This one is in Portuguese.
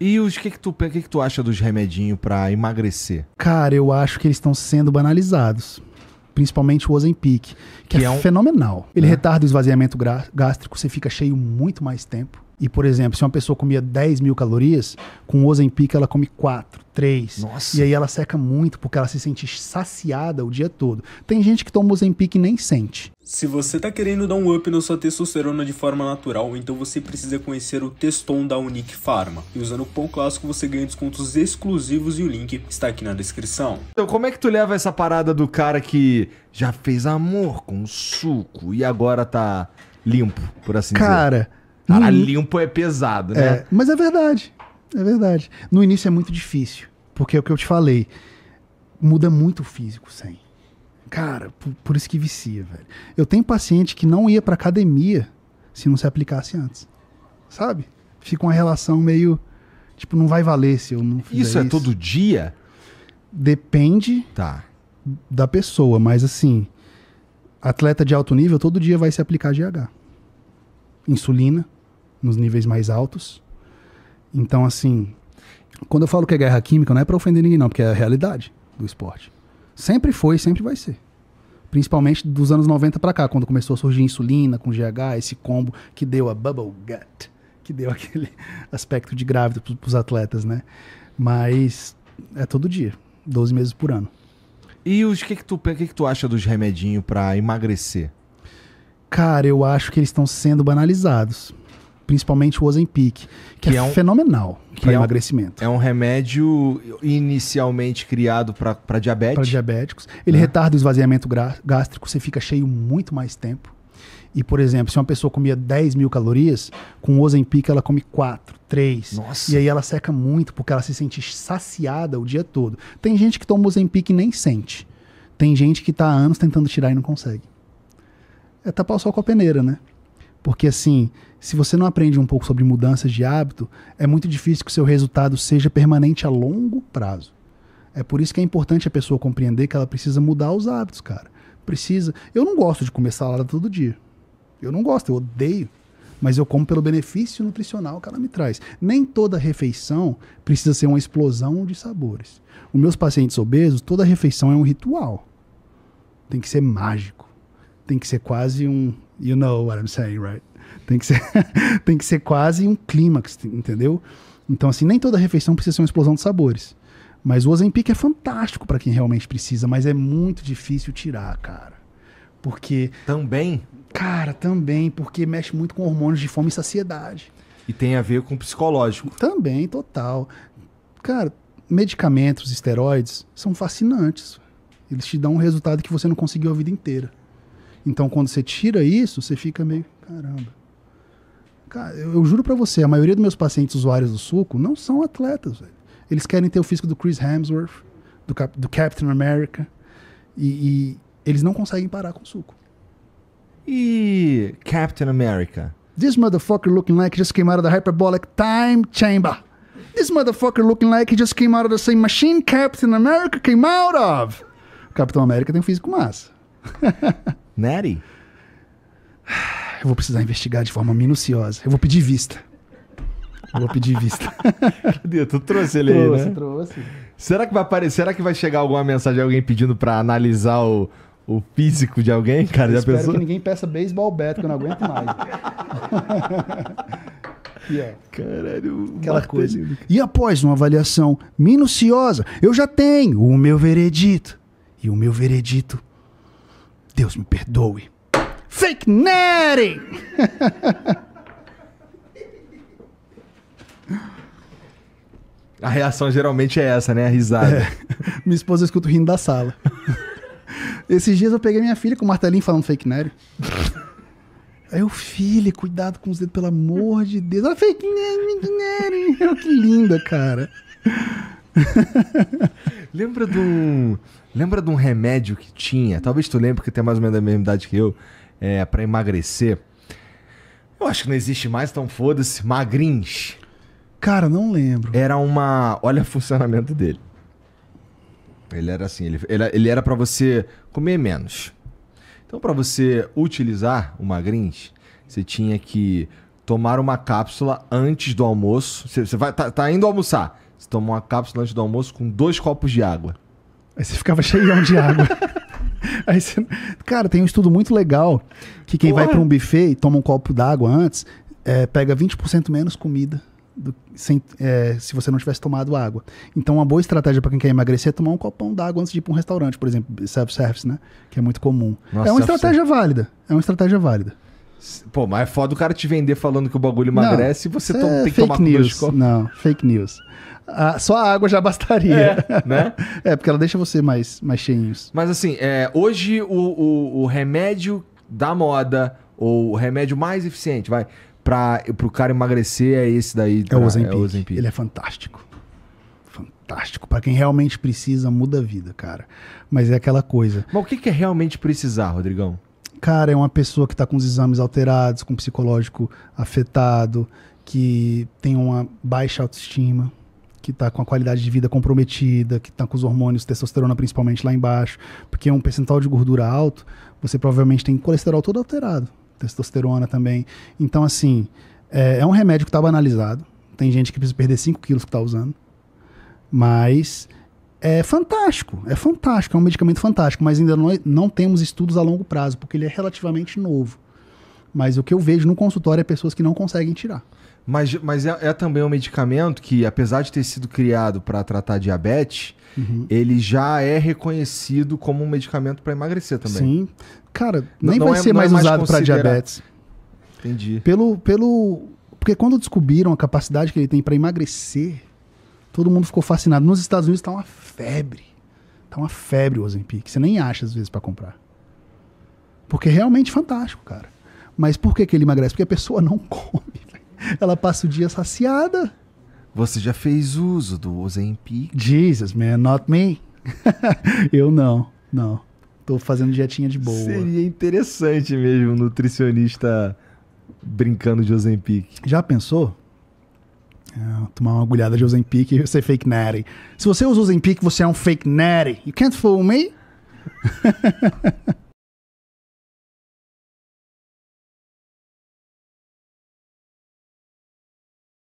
E o que que tu, que que tu acha dos remedinhos para emagrecer? Cara, eu acho que eles estão sendo banalizados. Principalmente o Ozempic, que, que é, é um... fenomenal. Ele é. retarda o esvaziamento gástrico, você fica cheio muito mais tempo. E, por exemplo, se uma pessoa comia 10 mil calorias, com Ozempic ela come 4, 3. Nossa. E aí ela seca muito porque ela se sente saciada o dia todo. Tem gente que toma Ozempic e nem sente. Se você tá querendo dar um up na sua testosterona de forma natural, então você precisa conhecer o Teston da Unique Pharma. E usando o cupom clássico você ganha descontos exclusivos e o link está aqui na descrição. Então como é que tu leva essa parada do cara que já fez amor com suco e agora tá limpo, por assim cara, dizer? Cara... Cara, uhum. limpo é pesado, né? É, mas é verdade. É verdade. No início é muito difícil. Porque é o que eu te falei. Muda muito o físico sem. Cara, por, por isso que vicia, velho. Eu tenho paciente que não ia pra academia se não se aplicasse antes. Sabe? Fica uma relação meio. Tipo, não vai valer se eu não fizer isso. é todo dia? Depende tá. da pessoa, mas assim, atleta de alto nível todo dia vai se aplicar GH. Insulina, nos níveis mais altos. Então, assim, quando eu falo que é guerra química, não é para ofender ninguém, não, porque é a realidade do esporte. Sempre foi, sempre vai ser. Principalmente dos anos 90 para cá, quando começou a surgir insulina com GH, esse combo que deu a bubble gut, que deu aquele aspecto de grávida para os atletas, né? Mas é todo dia, 12 meses por ano. E o que que tu, que que tu acha dos remedinhos para emagrecer? Cara, eu acho que eles estão sendo banalizados principalmente o Ozempic, que, que é, é um, fenomenal para é emagrecimento. É um remédio inicialmente criado para diabetes. Para diabéticos. Ele né? retarda o esvaziamento gástrico, você fica cheio muito mais tempo. E, por exemplo, se uma pessoa comia 10 mil calorias, com o Ozempic ela come 4, 3. Nossa. E aí ela seca muito, porque ela se sente saciada o dia todo. Tem gente que toma Ozempic e nem sente. Tem gente que está há anos tentando tirar e não consegue. É tapar o sol com a peneira, né? Porque assim, se você não aprende um pouco sobre mudanças de hábito, é muito difícil que o seu resultado seja permanente a longo prazo. É por isso que é importante a pessoa compreender que ela precisa mudar os hábitos, cara. Precisa. Eu não gosto de comer salada todo dia. Eu não gosto, eu odeio. Mas eu como pelo benefício nutricional que ela me traz. Nem toda refeição precisa ser uma explosão de sabores. Os meus pacientes obesos, toda refeição é um ritual. Tem que ser mágico. Tem que ser quase um, You know what I'm saying, right? Tem que ser, tem que ser quase um clímax, entendeu? Então, assim, nem toda refeição precisa ser uma explosão de sabores. Mas o Ozempic é fantástico para quem realmente precisa, mas é muito difícil tirar, cara. Porque. Também? Cara, também, porque mexe muito com hormônios de fome e saciedade. E tem a ver com o psicológico. Também, total. Cara, medicamentos, esteroides, são fascinantes. Eles te dão um resultado que você não conseguiu a vida inteira. Então, quando você tira isso, você fica meio. Caramba. Cara, eu, eu juro para você, a maioria dos meus pacientes usuários do suco não são atletas, velho. Eles querem ter o físico do Chris Hemsworth, do, Cap, do Captain America. E, e, eles não conseguem parar com o suco. E Captain America? This motherfucker looking like just came out of the hyperbolic time chamber. This motherfucker looking like he just came out of the same machine Captain America came out of. Capitão América tem um físico massa. Neri? Eu vou precisar investigar de forma minuciosa. Eu vou pedir vista. Eu vou pedir vista. Cadê? Tu trouxe ele aí, né? Trouxe. Será que vai aparecer? Será que vai chegar alguma mensagem de alguém pedindo para analisar o, o físico de alguém, cara? Eu já espero pensou? que ninguém peça baseball bat, que eu não aguento mais. yeah. Caralho, aquela coisa. E após uma avaliação minuciosa, eu já tenho o meu veredito. E o meu veredito Deus me perdoe. Fake netting! A reação geralmente é essa, né? A risada. É. Minha esposa escuta o rindo da sala. Esses dias eu peguei minha filha com o martelinho falando fake netting. Aí eu, filho, cuidado com os dedos, pelo amor de Deus. Olha, fake netting. Que linda, cara. Lembra de um. Lembra de um remédio que tinha? Talvez tu lembre, porque tem é mais ou menos a mesma idade que eu. É, para emagrecer. Eu acho que não existe mais, então foda-se. Magrins. Cara, não lembro. Era uma. Olha o funcionamento dele. Ele era assim, ele, ele, ele era para você comer menos. Então, para você utilizar o Magrins, você tinha que tomar uma cápsula antes do almoço. Você, você vai, tá, tá indo almoçar. Você tomou uma cápsula antes do almoço com dois copos de água. Aí você ficava cheio de água. Aí você... Cara, tem um estudo muito legal que quem Porra. vai para um buffet e toma um copo d'água antes, é, pega 20% menos comida do, sem, é, se você não tivesse tomado água. Então, uma boa estratégia para quem quer emagrecer é tomar um copão d'água antes de ir para um restaurante, por exemplo, self-service, né? Que é muito comum. Nossa, é uma estratégia válida. É uma estratégia válida. Pô, mas é foda o cara te vender falando que o bagulho emagrece não, e você é tem que tomar news. não, fake news. Ah, só a água já bastaria. É, né? é, porque ela deixa você mais, mais cheinhos. Mas assim, é, hoje o, o, o remédio da moda, ou o remédio mais eficiente, vai, para o cara emagrecer é esse daí. é o tá? Ozempic. É Ele é fantástico. Fantástico. Para quem realmente precisa, muda a vida, cara. Mas é aquela coisa. Mas o que é realmente precisar, Rodrigão? cara é uma pessoa que está com os exames alterados, com o psicológico afetado, que tem uma baixa autoestima, que está com a qualidade de vida comprometida, que está com os hormônios, testosterona principalmente lá embaixo, porque é um percentual de gordura alto, você provavelmente tem colesterol todo alterado, testosterona também. Então, assim, é, é um remédio que está banalizado. Tem gente que precisa perder 5 quilos que está usando. Mas é fantástico, é fantástico, é um medicamento fantástico, mas ainda não, é, não temos estudos a longo prazo, porque ele é relativamente novo. Mas o que eu vejo no consultório é pessoas que não conseguem tirar. Mas, mas é, é também um medicamento que, apesar de ter sido criado para tratar diabetes, uhum. ele já é reconhecido como um medicamento para emagrecer também. Sim. Cara, nem não, vai é- não ser é, mais, mais usado para diabetes. Entendi. Pelo, pelo. Porque quando descobriram a capacidade que ele tem para emagrecer, Todo mundo ficou fascinado. Nos Estados Unidos tá uma febre. Tá uma febre o Ozempic. Você nem acha às vezes para comprar. Porque é realmente fantástico, cara. Mas por que, que ele emagrece? Porque a pessoa não come. Ela passa o dia saciada. Você já fez uso do Ozempic? Jesus, man, not me. Eu não, não. Tô fazendo dietinha de boa. Seria interessante mesmo um nutricionista brincando de Ozempic. Já pensou? É, tomar uma agulhada de Ozempic e ser fake nerd Se você usa Ozempic, você é um fake nerd You can't fool me.